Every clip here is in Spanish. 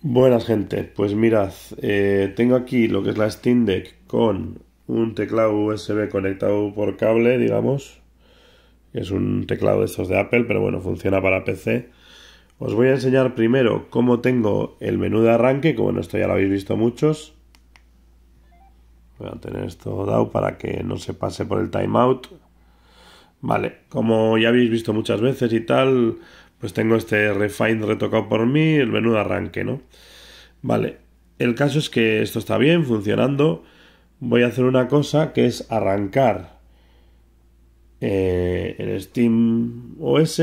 Buenas gente, pues mirad, eh, tengo aquí lo que es la Steam Deck con un teclado USB conectado por cable, digamos, que es un teclado de estos de Apple, pero bueno, funciona para PC. Os voy a enseñar primero cómo tengo el menú de arranque, como bueno, esto ya lo habéis visto muchos. Voy a tener esto dado para que no se pase por el timeout. Vale, como ya habéis visto muchas veces y tal, pues tengo este refine retocado por mí, el menú de arranque, ¿no? Vale, el caso es que esto está bien, funcionando. Voy a hacer una cosa que es arrancar en eh, el Steam OS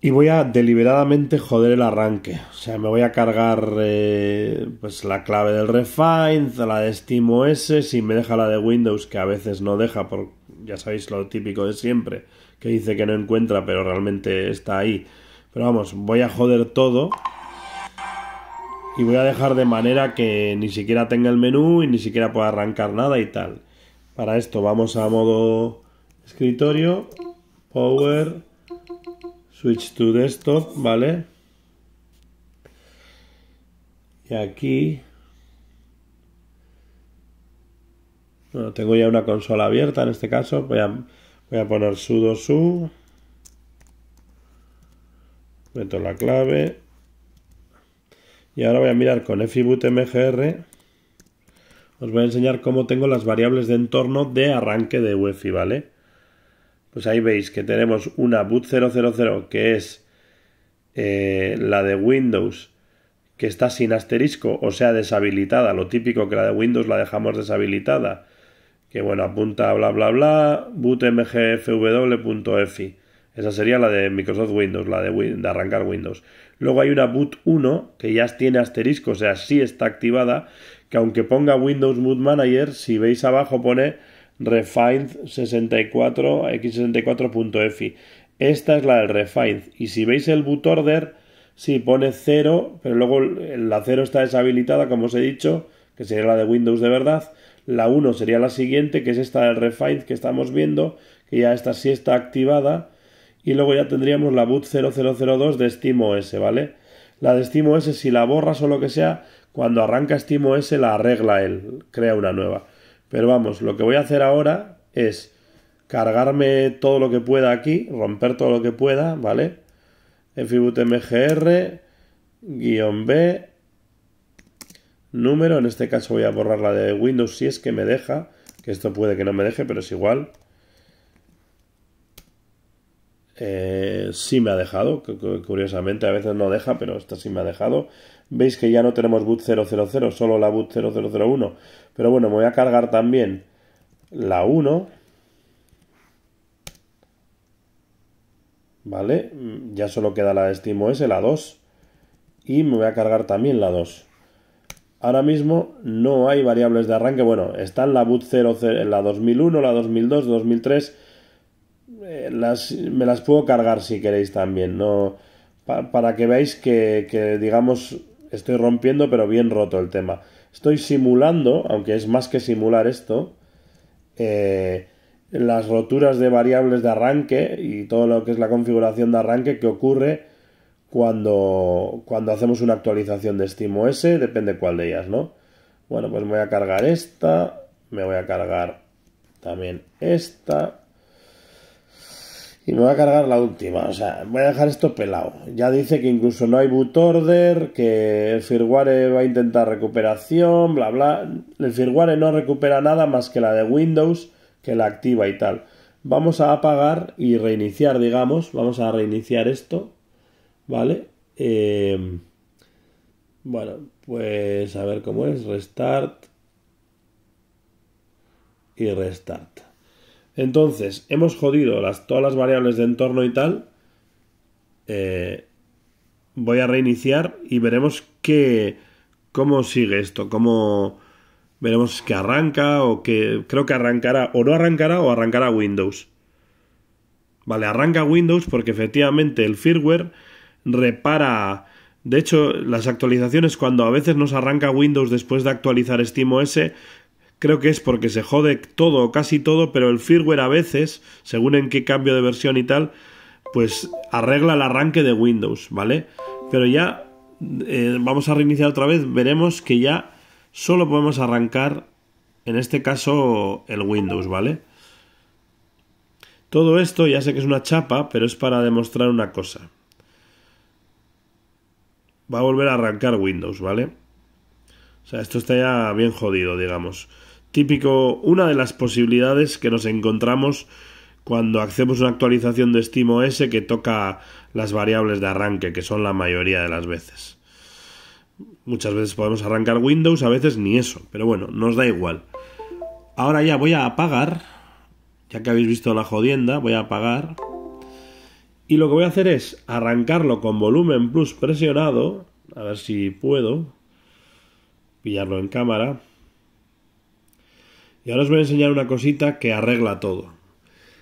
y voy a deliberadamente joder el arranque. O sea, me voy a cargar eh, pues la clave del Refine, la de Steam OS, si me deja la de Windows, que a veces no deja, por ya sabéis lo típico de siempre, que dice que no encuentra, pero realmente está ahí. Pero vamos, voy a joder todo. Y voy a dejar de manera que ni siquiera tenga el menú y ni siquiera pueda arrancar nada y tal. Para esto vamos a modo escritorio, power, switch to desktop, ¿vale? Y aquí... Bueno, tengo ya una consola abierta en este caso. Voy a Voy a poner sudo su. Meto la clave. Y ahora voy a mirar con efibootmgr Os voy a enseñar cómo tengo las variables de entorno de arranque de UEFI, ¿vale? Pues ahí veis que tenemos una boot 000 que es eh, la de Windows que está sin asterisco, o sea, deshabilitada. Lo típico que la de Windows la dejamos deshabilitada que bueno, apunta bla bla bla, bootmgfw.efi. Esa sería la de Microsoft Windows, la de, arrancar Windows. Luego hay una boot 1 que ya tiene asterisco, o sea, sí está activada, que aunque ponga Windows Boot Manager, si veis abajo pone refined 64 x64.efi. Esta es la del refined. Y si veis el boot order, sí pone 0, pero luego la 0 está deshabilitada, como os he dicho, que sería la de Windows de verdad la 1 sería la siguiente, que es esta del Refine que estamos viendo, que ya esta si está activada. Y luego ya tendríamos la boot 0002 de SteamOS, ¿vale? La de SteamOS, si la borras o lo que sea, cuando arranca SteamOS la arregla él, crea una nueva. Pero vamos, lo que voy a hacer ahora es cargarme todo lo que pueda aquí, romper todo lo que pueda, vale guión fbootmgr-b número, en este caso voy a borrar la de Windows si es que me deja, que esto puede que no me deje, pero es igual. si eh, sí me ha dejado, curiosamente, a veces no deja, pero esta sí me ha dejado. Veis que ya no tenemos boot 000, solo la boot 0001. Pero bueno, me voy a cargar también la 1. ¿Vale? Mm, ya solo queda la de SteamOS, la 2. Y me voy a cargar también la 2. Ahora mismo no hay variables de arranque. Bueno, están la boot 0, la 2001, la 2002, 2003. Eh, las, me las puedo cargar si queréis también. No, para que veáis que, que, digamos, estoy rompiendo, pero bien roto el tema. Estoy simulando, aunque es más que simular esto, eh, las roturas de variables de arranque y todo lo que es la configuración de arranque que ocurre cuando, cuando hacemos una actualización de SteamOS, depende cuál de ellas, ¿no? Bueno, pues me voy a cargar esta, me voy a cargar también esta y me voy a cargar la última, o sea, voy a dejar esto pelado. Ya dice que incluso no hay boot order, que el firmware va a intentar recuperación, bla bla. El firmware no recupera nada más que la de Windows, que la activa y tal. Vamos a apagar y reiniciar, digamos, vamos a reiniciar esto. ¿Vale? Eh, bueno, pues a ver cómo es. Restart. Y restart. Entonces, hemos jodido las, todas las variables de entorno y tal. Eh, voy a reiniciar y veremos qué, cómo sigue esto. Cómo veremos que arranca o que creo que arrancará o no arrancará o arrancará Windows. Vale, arranca Windows porque efectivamente el firmware repara. De hecho, las actualizaciones cuando a veces nos arranca Windows después de actualizar SteamOS, creo que es porque se jode todo o casi todo, pero el firmware a veces, según en qué cambio de versión y tal, pues arregla el arranque de Windows, ¿vale? Pero ya eh, vamos a reiniciar otra vez, veremos que ya solo podemos arrancar, en este caso, el Windows, ¿vale? Todo esto ya sé que es una chapa, pero es para demostrar una cosa va a volver a arrancar Windows, ¿vale? O sea, esto está ya bien jodido, digamos. Típico, una de las posibilidades que nos encontramos cuando hacemos una actualización de SteamOS que toca las variables de arranque, que son la mayoría de las veces. Muchas veces podemos arrancar Windows, a veces ni eso, pero bueno, nos da igual. Ahora ya voy a apagar, ya que habéis visto la jodienda, voy a apagar y lo que voy a hacer es arrancarlo con volumen plus presionado. A ver si puedo pillarlo en cámara. Y ahora os voy a enseñar una cosita que arregla todo.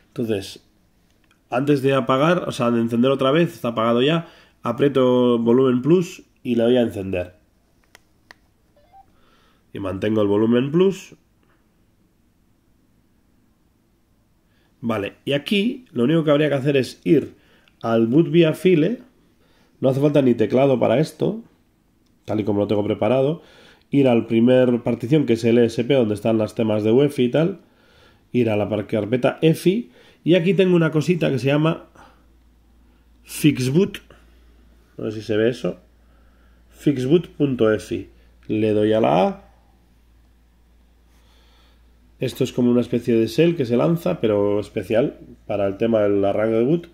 Entonces, antes de apagar, o sea, de encender otra vez, está apagado ya, aprieto volumen plus y le voy a encender. Y mantengo el volumen plus. Vale, y aquí lo único que habría que hacer es ir al boot vía File. No hace falta ni teclado para esto, tal y como lo tengo preparado. Ir al primer partición, que es el ESP, donde están las temas de UEFI y tal. Ir a la carpeta EFI. Y aquí tengo una cosita que se llama Fixboot. No sé si se ve eso. Fixboot.efi. Le doy a la A. Esto es como una especie de shell que se lanza, pero especial para el tema del arranque de boot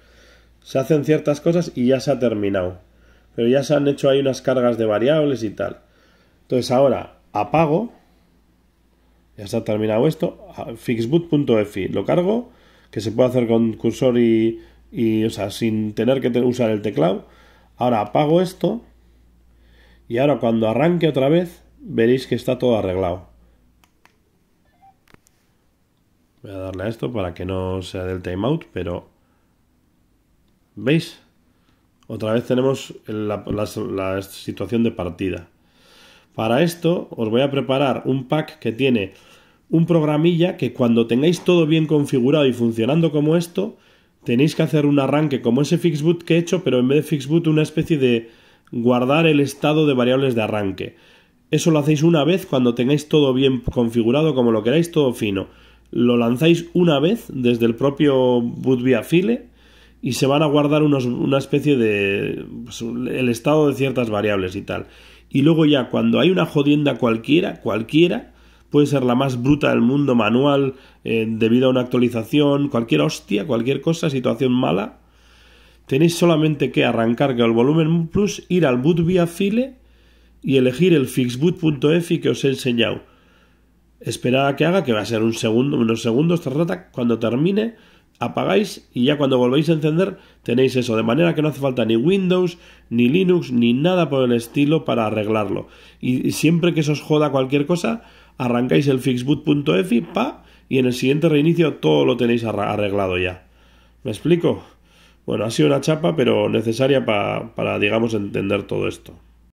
se hacen ciertas cosas y ya se ha terminado. Pero ya se han hecho ahí unas cargas de variables y tal. Entonces ahora apago. Ya se ha terminado esto. Fixboot.fi. Lo cargo. Que se puede hacer con cursor y, y o sea, sin tener que usar el teclado. Ahora apago esto. Y ahora cuando arranque otra vez, veréis que está todo arreglado. Voy a darle a esto para que no sea del timeout, pero ¿Veis? Otra vez tenemos la, situación de partida. Para esto os voy a preparar un pack que tiene un programilla que cuando tengáis todo bien configurado y funcionando como esto, tenéis que hacer un arranque como ese fixboot que he hecho, pero en vez de fixboot una especie de guardar el estado de variables de arranque. Eso lo hacéis una vez cuando tengáis todo bien configurado, como lo queráis, todo fino. Lo lanzáis una vez desde el propio boot via file y se van a guardar una especie de... Pues, el estado de ciertas variables y tal. Y luego ya cuando hay una jodienda cualquiera, cualquiera, puede ser la más bruta del mundo, manual, eh, debido a una actualización, cualquier hostia, cualquier cosa, situación mala, tenéis solamente que arrancar que el volumen plus, ir al boot via file y elegir el fixboot.efi que os he enseñado. Esperad a que haga, que va a ser un segundo, unos segundos, cuando termine, apagáis y ya cuando volvéis a encender tenéis eso, de manera que no hace falta ni Windows, ni Linux, ni nada por el estilo para arreglarlo. Y siempre que se os joda cualquier cosa, arrancáis el fixboot.efi, pa, y en el siguiente reinicio todo lo tenéis arreglado ya. ¿Me explico? Bueno, ha sido una chapa, pero necesaria para, digamos, entender todo esto.